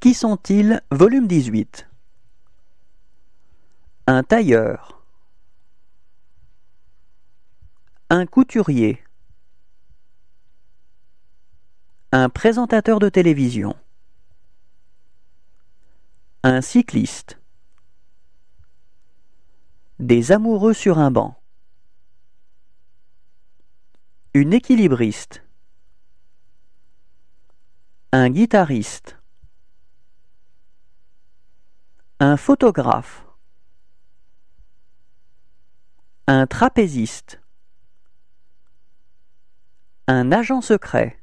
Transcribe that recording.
Qui sont-ils Volume 18. Un tailleur. Un couturier. Un présentateur de télévision. Un cycliste. Des amoureux sur un banc. Une équilibriste. Un guitariste. Un photographe. Un trapéziste. Un agent secret.